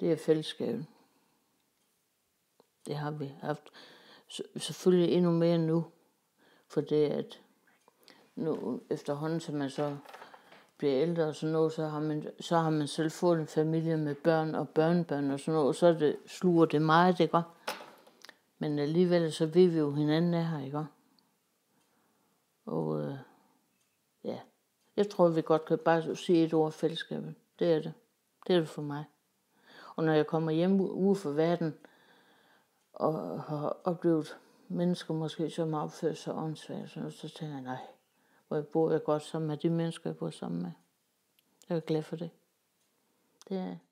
det er fællesskabet. Det har vi haft. Selvfølgelig endnu mere nu, for det at nu efterhånden, som man så bliver ældre og sådan noget, så har man, så har man selv fået en familie med børn og børnebørn og sådan noget, og så det, sluger det meget, det godt. Men alligevel, så ved vi jo hinanden er her, ikke Og øh, ja, jeg tror, vi godt kan bare sige et ord fællesskabet. Det er det. Det er det for mig. Og når jeg kommer hjem ude for verden, og har oplevet mennesker måske, som opfører sig åndssvagt, så, så tænker jeg, nej, hvor jeg bor jeg godt sammen med de mennesker, jeg bor sammen med. Jeg er glad for det. Det er